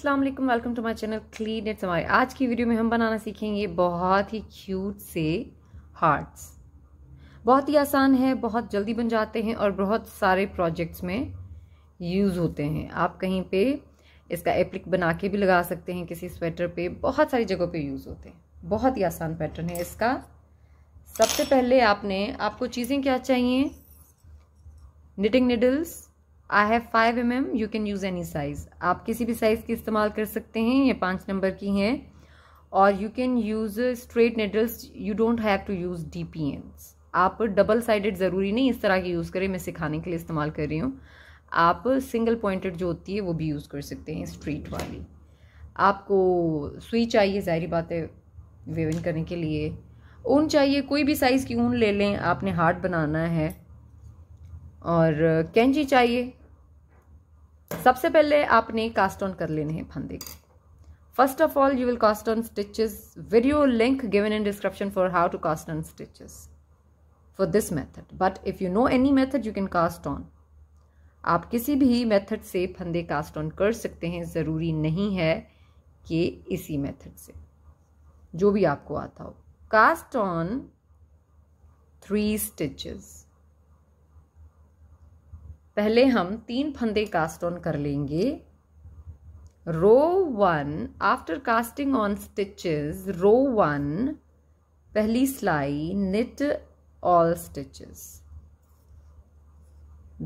Aslam welcome to my channel clean at समाई आज की वीडियो में हम बनाना सीखेंगे बहुत ही क्यूट से हार्ट्स बहुत ही आसान है बहुत जल्दी बन जाते हैं और बहुत सारे प्रोजेक्ट्स में यूज़ होते हैं आप कहीं पे इसका एप्लिक बना के भी लगा सकते हैं किसी स्वेटर पे बहुत सारी जगहों पे यूज़ होते हैं बहुत ही आसान पैटर्न है इसका सबसे पहले आपने आपको चीज़ें क्या चाहिए knitting needles I have five M M you can use any size आप किसी भी साइज़ की इस्तेमाल कर सकते हैं ये पाँच नंबर की हैं और you can use straight needles you don't have to use D P Ms आप डबल साइडेड ज़रूरी नहीं इस तरह की यूज़ करें मैं सिखाने के लिए इस्तेमाल कर रही हूँ आप सिंगल पॉइंटेड जो होती है वो भी यूज़ कर सकते हैं स्ट्रीट वाली आपको सुई चाहिए ज़ाहरी बात है वेविंग करने के लिए ऊन चाहिए कोई भी साइज़ की ऊन ले लें आपने हार्ट बनाना है और कैंची चाहिए सबसे पहले आपने कास्ट ऑन कर लेने हैं फंदे first of all you will cast on stitches video link given in description for how to cast on stitches for this method but if you know any method you can cast on आप किसी भी method से फंदे cast on कर सकते हैं ज़रूरी नहीं है कि इसी मेथड से जो भी आपको आता हो कास्ट ऑन थ्री स्टिचेस पहले हम तीन फंदे कास्ट ऑन कर लेंगे row one after casting on stitches row one पहली सिलाई knit all stitches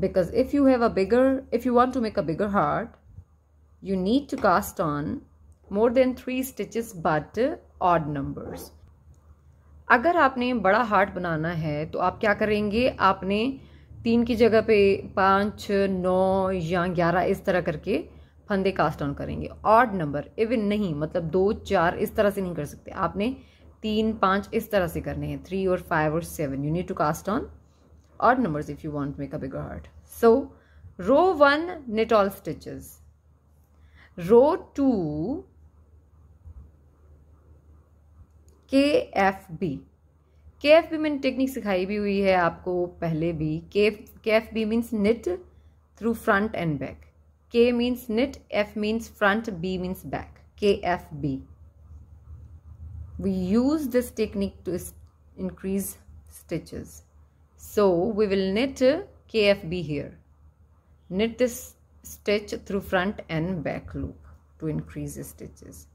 because if you have a bigger if you want to make a bigger heart you need to cast on more than three stitches but odd numbers अगर आपने बड़ा heart बनाना है तो आप क्या करेंगे आपने तीन की जगह पे पाँच नौ या ग्यारह इस तरह करके फंदे कास्ट ऑन करेंगे ऑड नंबर इवन नहीं मतलब दो चार इस तरह से नहीं कर सकते आपने तीन पाँच इस तरह से करने हैं थ्री और फाइव और seven you need to cast on odd number if you want make a bigger heart so row one knit all stitches row two K F B K F B मैंने technique सिखाई भी हुई है आपको पहले भी K F K F B means knit through front and back K means knit F means front B means back K F B we use this technique to increase stitches so we will knit K F B here knit this stitch through front and back loop to increase stitches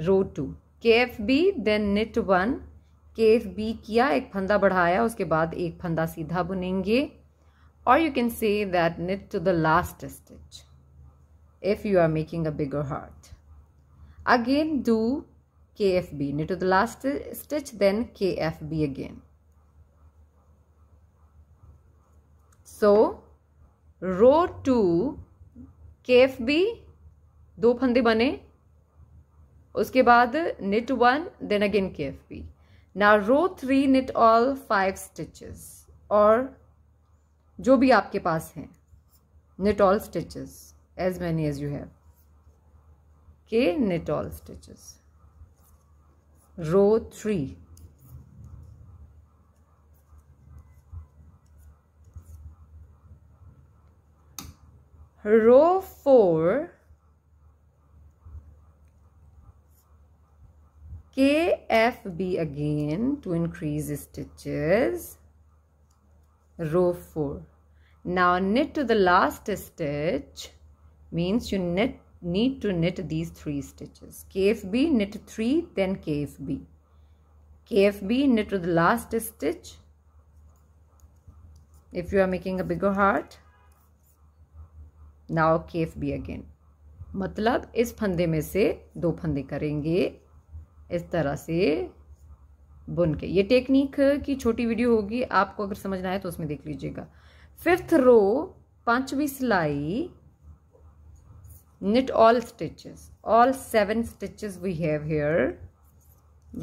row two K F B then knit one K F B किया एक फंदा बढ़ाया उसके बाद एक फंदा सीधा बुनेंगे और you can say that knit to the last stitch if you are making a bigger heart again do K F B knit to the last stitch then K F B again so row two K F B दो फंदे बने उसके बाद knit one then again K F P ना row three knit all five stitches और जो भी आपके पास हैं knit all stitches as many as you have के knit all stitches row three row four FB again to increase stitches row 4 now knit to the last stitch means you knit need to knit these three stitches KFB knit 3 then KFB KFB knit to the last stitch if you are making a bigger heart now KFB again मतलब इस फंदे में से दो फंदे करेंगे इस तरह से बुन के ये टेक्निक की छोटी वीडियो होगी आपको अगर समझना है तो उसमें देख लीजिएगा फिफ्थ रो पांचवी सिलाई knit all stitches all seven stitches we have here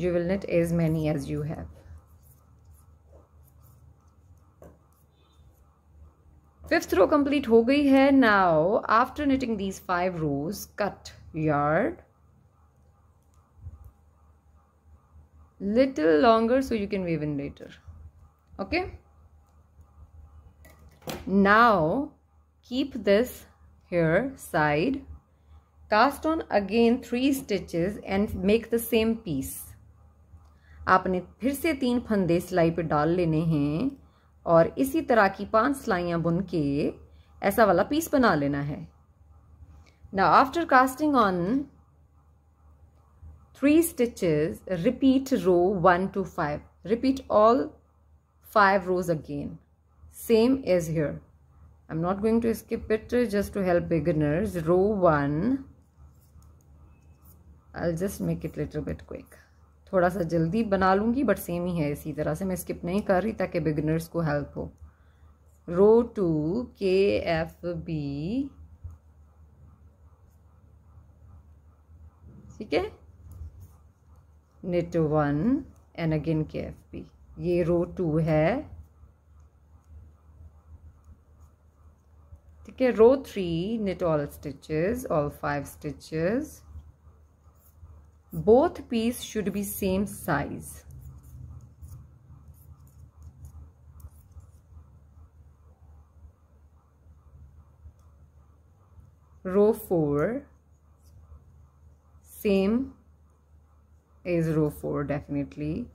you will knit as many as you have fifth row complete हो गई है now after knitting these five rows cut yarn little longer so you can weave in later okay now keep this here side cast on again three stitches and make the same piece आपने फिर से तीन फंदे सिलाई पे डाल लेने हैं और इसी तरह की पांच सिलाइयाँ बुन के ऐसा वाला पीस बना लेना है now after casting on three stitches repeat row 1 to 5 repeat all five rows again same as here I'm not going to skip it just to help beginners row 1 I'll just make it little bit quick थोड़ा सा जल्दी बना लूँगी but same ही है इसी तरह से मैं स्किप नहीं कर रही ताकि बिगिनर्स को हेल्प हो row two K F B ठीक है knit one and again K F P ये रो टू है ठीक है row three knit all stitches all five stitches both piece should be same size row four same is row 4 definitely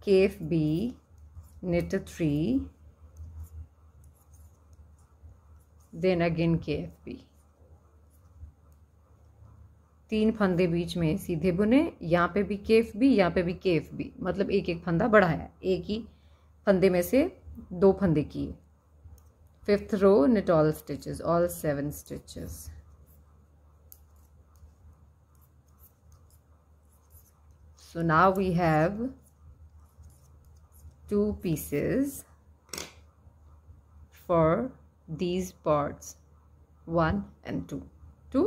cave b knit a 3 then again b तीन फंदे बीच में सीधे बुने यहाँ पे भी केफ भी यहाँ पे भी केफ भी मतलब एक एक फंदा बढ़ाया एक ही फंदे में से दो फंदे किए fifth row knit all stitches all seven stitches so now we have two pieces for these parts one and two two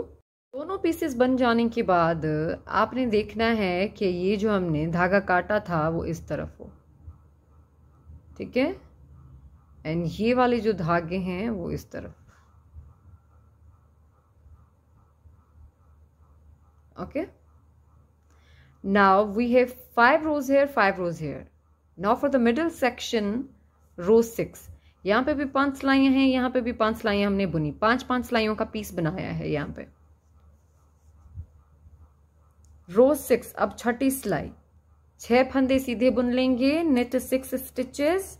दोनों पीसेस बन जाने के बाद आपने देखना है कि ये जो हमने धागा काटा था वो इस तरफ हो ठीक है एंड ये वाले जो धागे हैं वो इस तरफ okay okay? Now we have 5 rows here, 5 rows here. Now for the middle section, row 6. यहाँ पे भी पांच सिलाइयाँ हैं यहाँ पे भी पांच सिलाइयाँ हमने बुनी पांच पांच सिलाइयों का पीस बनाया है यहाँ पे रो सिक्स अब छठी सिलाई छह फंदे सीधे बुन लेंगे नेट सिक्स स्टिचेस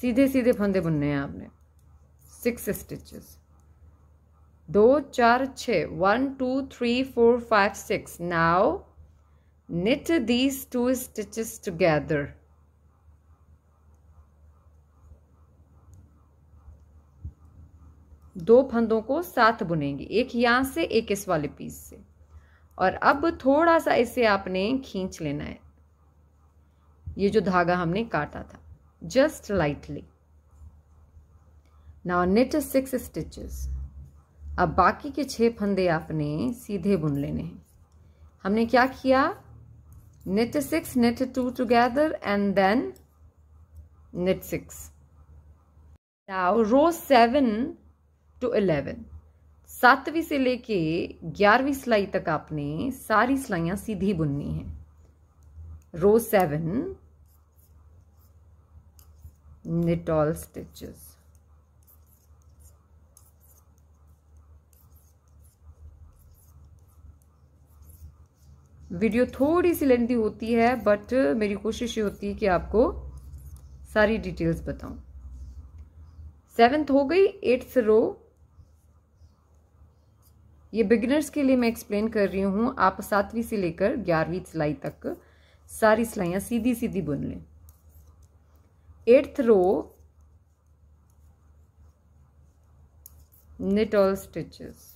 सीधे सीधे फंदे बुनने हैं आपने सिक्स स्टिचेस दो चार छ one two three four five six now knit these two stitches together दो फंदों को साथ बुनेंगे एक यहां से एक इस वाले पीस से और अब थोड़ा सा इसे आपने खींच लेना है ये जो धागा हमने काटा था just lightly now knit six stitches अब बाकी के छः फंदे आपने सीधे बुन लेने हैं हमने क्या किया knit six knit two together and then knit six now row seven to eleven सातवीं से लेके ग्यारहवीं सिलाई तक आपने सारी सिलाइयाँ सीधी बुननी है row seven knit all stitches video थोड़ी सी लेंदी होती है बट मेरी कोशिश ये होती है कि आपको सारी डिटेल्स बताऊं सेवेंथ हो गई एट्थ रो ये बिगिनर्स के लिए मैं एक्सप्लेन कर रही हूं आप सातवीं से लेकर ग्यारहवीं सिलाई तक सारी सिलाइयां सीधी सीधी बुन लें eighth row knit all stitches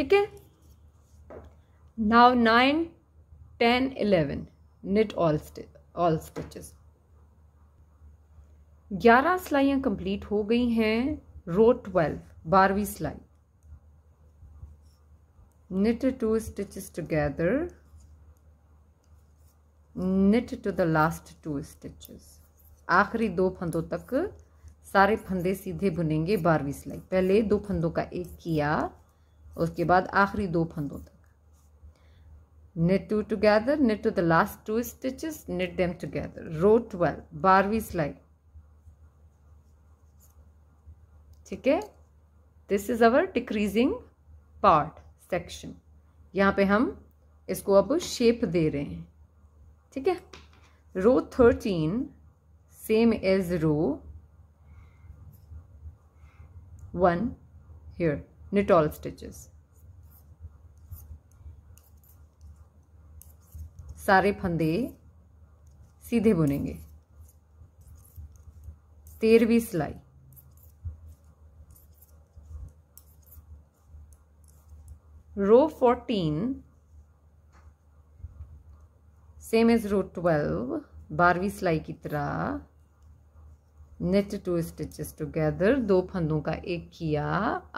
ठीक है now nine ten eleven knit all all stitches ग्यारह सिलाइयाँ कंप्लीट हो गई हैं रो ट्वेल्व बारहवीं सिलाई knit two stitches together knit to the last two stitches आखिरी दो फंदों तक सारे फंदे सीधे बुनेंगे बारहवीं सिलाई पहले दो फंदों का एक किया उसके बाद आखिरी दो फंदों तक knit two together knit to the last two stitches knit them together row twelve बारहवीं सिलाई ठीक है this is our decreasing part section यहाँ पे हम इसको अब शेप दे रहे हैं ठीक है row thirteen same as row one here knit all stitches सारे फंदे सीधे बुनेंगे तेरहवीं सिलाई row fourteen same as row twelve बारहवीं सिलाई की तरह निट टू स्टिचेस टुगेदर दो फंदों का एक किया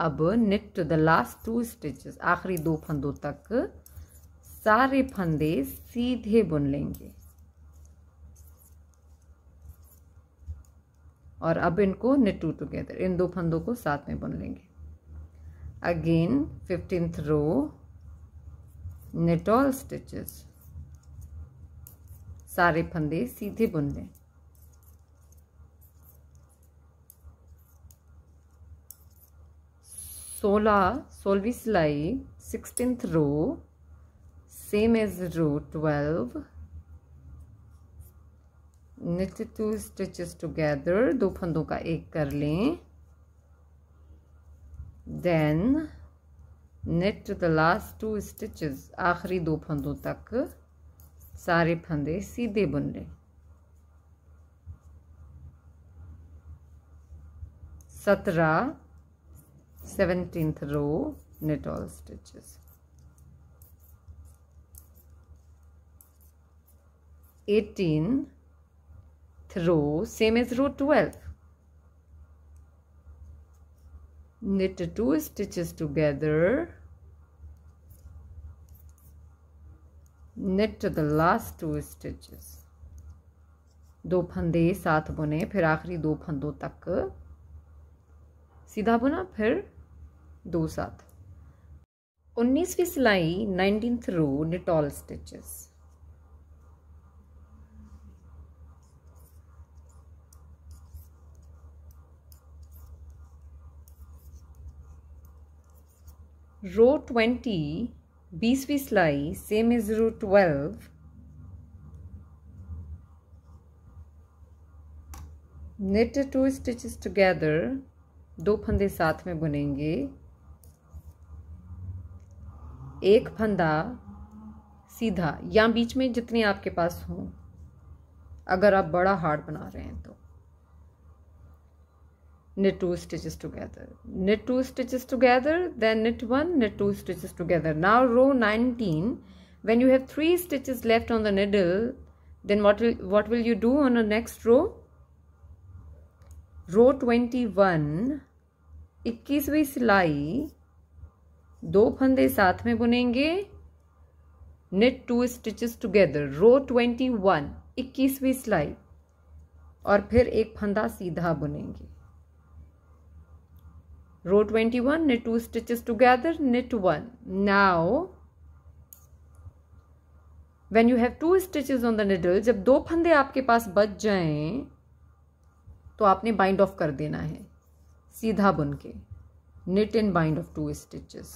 अब knit to the last two stitches आखिरी दो फंदों तक सारे फंदे सीधे बुन लेंगे और अब इनको निट टू टुगेदर इन दो फंदों को साथ में बुन लेंगे again fifteenth row knit all stitches सारे फंदे सीधे बुन लें सोलह सोलहवीं सिलाई sixteenth row same as row twelve knit two stitches together दो फंदों का एक कर लें then knit the last two stitches आखिरी दो फंदों तक सारे फंदे सीधे बुन लें सत्रह 17th row knit all stitches 18th row same as row 12 knit two stitches together knit to the last two stitches दो फंदे साथ बुने फिर आखिरी दो फंदों तक सीधा बुना फिर दो सात उन्नीसवीं सिलाई nineteenth row knit all stitches row twenty बीसवीं सिलाई same is row twelve knit two stitches together दो फंदे साथ में बुनेंगे एक फंदा सीधा या बीच में जितनी आपके पास हो अगर आप बड़ा हार्ड बना रहे हैं तो knit two stitches together knit two stitches together then knit one knit two stitches together now row nineteen when you have three stitches left on the needle then what what will you do on a next row row twenty one इक्कीसवीं सिलाई दो फंदे साथ में बुनेंगे knit two stitches together row twenty one इक्कीसवीं सिलाई और फिर एक फंदा सीधा बुनेंगे row twenty one net two stitches together knit one now when you have two stitches on the needle जब दो फंदे आपके पास बच जाएं तो आपने बाइंड ऑफ कर देना है सीधा बुन के knit in bind off two stitches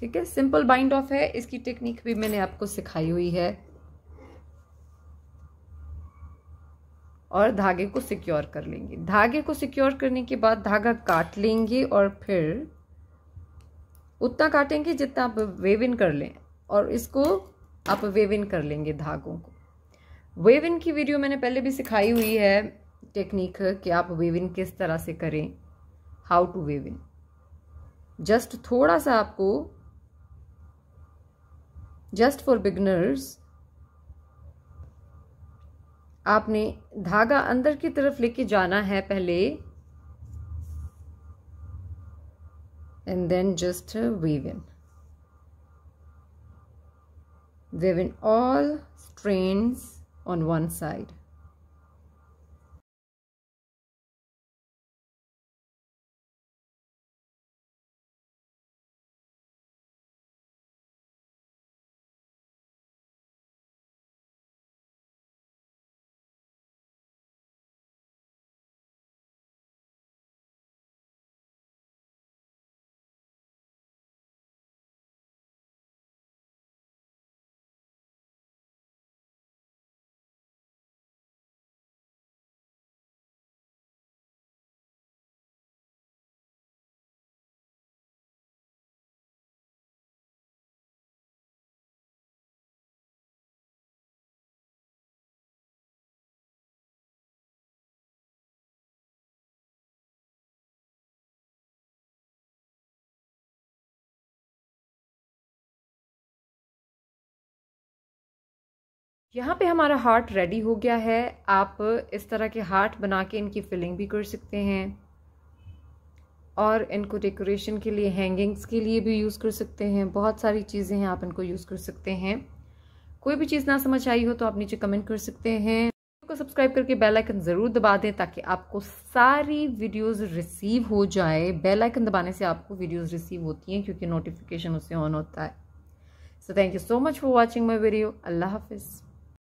ठीक है सिंपल बाइंड ऑफ है इसकी टेक्निक भी मैंने आपको सिखाई हुई है और धागे को सिक्योर कर लेंगे धागे को सिक्योर करने के बाद धागा काट लेंगे और फिर उतना काटेंगे जितना आप वेव इन कर लें और इसको आप वेव इन कर लेंगे धागों को वेव इन की वीडियो मैंने पहले भी सिखाई हुई है टेक्निक कि आप वेव इन किस तरह से करें how to weave in just थोड़ा सा आपको जस्ट फॉर बिगनर्स आपने धागा अंदर की तरफ लेके जाना है पहले and then just weave in weave in all strand on one side यहाँ पे हमारा हार्ट रेडी हो गया है आप इस तरह के हार्ट बना के इनकी फिलिंग भी कर सकते हैं और इनको डेकोरेशन के लिए हैंगिंग्स के लिए भी यूज़ कर सकते हैं बहुत सारी चीज़ें हैं आप इनको यूज़ कर सकते हैं कोई भी चीज़ ना समझ आई हो तो आप नीचे कमेंट कर सकते हैं को सब्सक्राइब करके बेल आइकन ज़रूर दबा दें ताकि आपको सारी वीडियोस रिसीव हो जाए बेल आइकन दबाने से आपको वीडियोस रिसीव होती हैं क्योंकि नोटिफिकेशन उससे ऑन होता है so thank you so much for watching my video अल्लाह हाफिज़